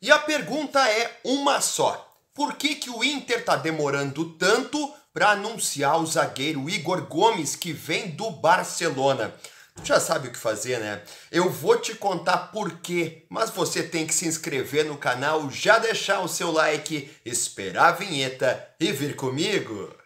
E a pergunta é uma só: por que, que o Inter tá demorando tanto para anunciar o zagueiro Igor Gomes que vem do Barcelona? Tu já sabe o que fazer, né? Eu vou te contar por quê, mas você tem que se inscrever no canal, já deixar o seu like, esperar a vinheta e vir comigo.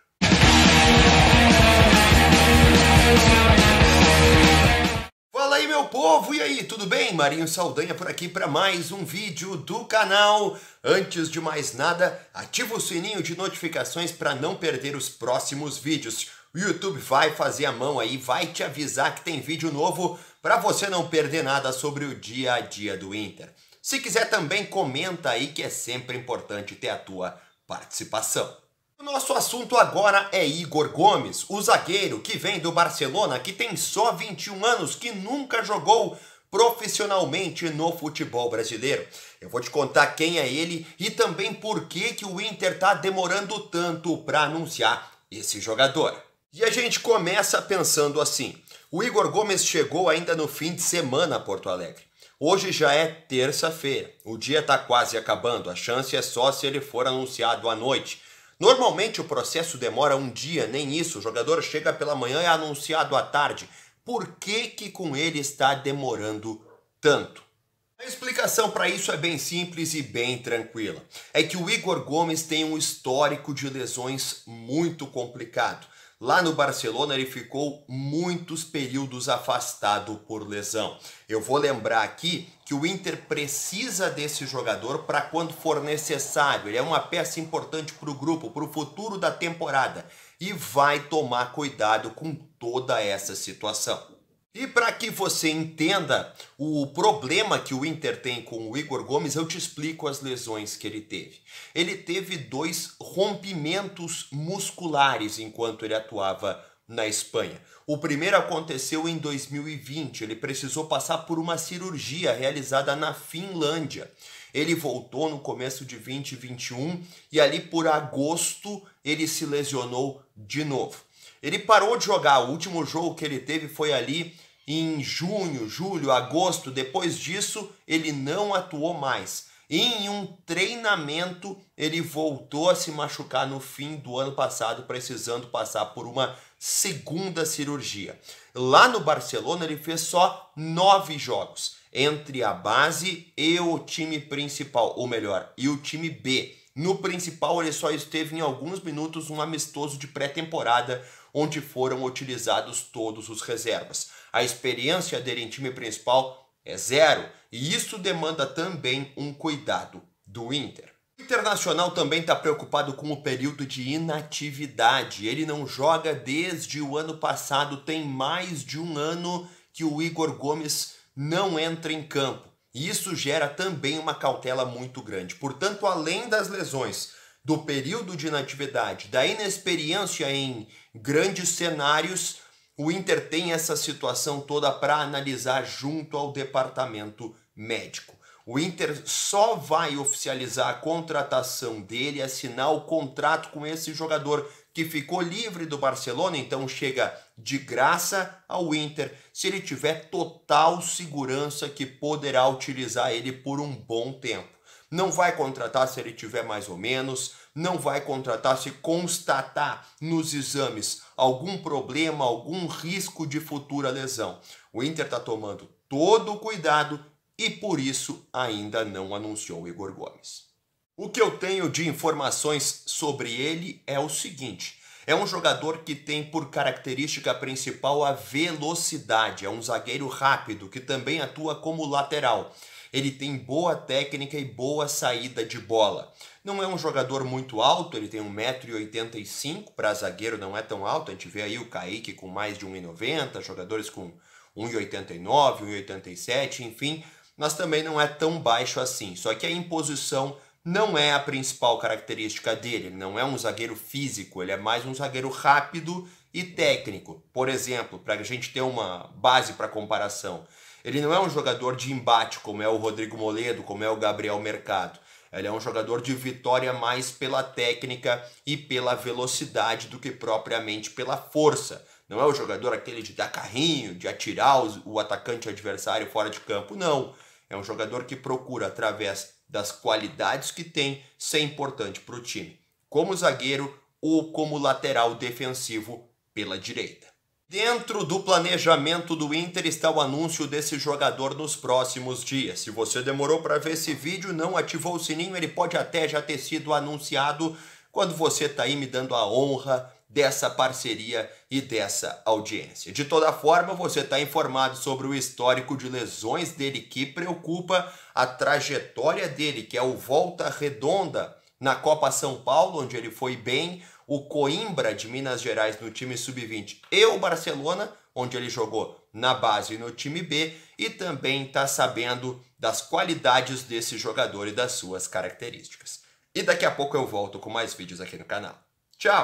povo, e aí, tudo bem? Marinho Saldanha por aqui para mais um vídeo do canal. Antes de mais nada, ativa o sininho de notificações para não perder os próximos vídeos. O YouTube vai fazer a mão aí, vai te avisar que tem vídeo novo para você não perder nada sobre o dia a dia do Inter. Se quiser também comenta aí que é sempre importante ter a tua participação. Nosso assunto agora é Igor Gomes, o zagueiro que vem do Barcelona, que tem só 21 anos, que nunca jogou profissionalmente no futebol brasileiro. Eu vou te contar quem é ele e também por que, que o Inter tá demorando tanto para anunciar esse jogador. E a gente começa pensando assim: o Igor Gomes chegou ainda no fim de semana a Porto Alegre. Hoje já é terça-feira, o dia está quase acabando, a chance é só se ele for anunciado à noite. Normalmente o processo demora um dia, nem isso. O jogador chega pela manhã e é anunciado à tarde. Por que, que com ele está demorando tanto? A explicação para isso é bem simples e bem tranquila. É que o Igor Gomes tem um histórico de lesões muito complicado. Lá no Barcelona ele ficou muitos períodos afastado por lesão. Eu vou lembrar aqui que o Inter precisa desse jogador para quando for necessário. Ele é uma peça importante para o grupo, para o futuro da temporada e vai tomar cuidado com toda essa situação. E para que você entenda o problema que o Inter tem com o Igor Gomes, eu te explico as lesões que ele teve. Ele teve dois rompimentos musculares enquanto ele atuava na Espanha. O primeiro aconteceu em 2020, ele precisou passar por uma cirurgia realizada na Finlândia. Ele voltou no começo de 2021 e ali por agosto ele se lesionou de novo. Ele parou de jogar, o último jogo que ele teve foi ali em junho, julho, agosto. Depois disso, ele não atuou mais. Em um treinamento, ele voltou a se machucar no fim do ano passado, precisando passar por uma segunda cirurgia. Lá no Barcelona, ele fez só nove jogos entre a base e o time principal, ou melhor, e o time B. No principal, ele só esteve em alguns minutos um amistoso de pré-temporada onde foram utilizados todos os reservas. A experiência dele em time principal é zero e isso demanda também um cuidado do Inter. O Internacional também está preocupado com o período de inatividade. Ele não joga desde o ano passado, tem mais de um ano que o Igor Gomes não entra em campo. E isso gera também uma cautela muito grande. Portanto, além das lesões, do período de natividade, da inexperiência em grandes cenários, o Inter tem essa situação toda para analisar junto ao departamento médico. O Inter só vai oficializar a contratação dele, assinar o contrato com esse jogador que ficou livre do Barcelona, então chega de graça ao Inter, se ele tiver total segurança que poderá utilizar ele por um bom tempo. Não vai contratar se ele tiver mais ou menos, não vai contratar se constatar nos exames algum problema, algum risco de futura lesão. O Inter está tomando todo o cuidado e por isso ainda não anunciou o Igor Gomes. O que eu tenho de informações sobre ele é o seguinte: é um jogador que tem por característica principal a velocidade, é um zagueiro rápido que também atua como lateral ele tem boa técnica e boa saída de bola. Não é um jogador muito alto, ele tem 1,85m, para zagueiro não é tão alto, a gente vê aí o Kaique com mais de 1,90m, jogadores com 1,89m, 1,87m, enfim, mas também não é tão baixo assim. Só que a imposição não é a principal característica dele, ele não é um zagueiro físico, ele é mais um zagueiro rápido e técnico. Por exemplo, para a gente ter uma base para comparação, ele não é um jogador de embate, como é o Rodrigo Moledo, como é o Gabriel Mercado. Ele é um jogador de vitória mais pela técnica e pela velocidade do que propriamente pela força. Não é o jogador aquele de dar carrinho, de atirar o atacante adversário fora de campo, não. É um jogador que procura, através das qualidades que tem, ser importante para o time, como zagueiro ou como lateral defensivo pela direita. Dentro do planejamento do Inter está o anúncio desse jogador nos próximos dias. Se você demorou para ver esse vídeo, não ativou o sininho, ele pode até já ter sido anunciado quando você está aí me dando a honra dessa parceria e dessa audiência. De toda forma, você está informado sobre o histórico de lesões dele que preocupa, a trajetória dele, que é o volta redonda na Copa São Paulo, onde ele foi bem, o Coimbra de Minas Gerais no time sub-20 e o Barcelona, onde ele jogou na base no time B, e também está sabendo das qualidades desse jogador e das suas características. E daqui a pouco eu volto com mais vídeos aqui no canal. Tchau!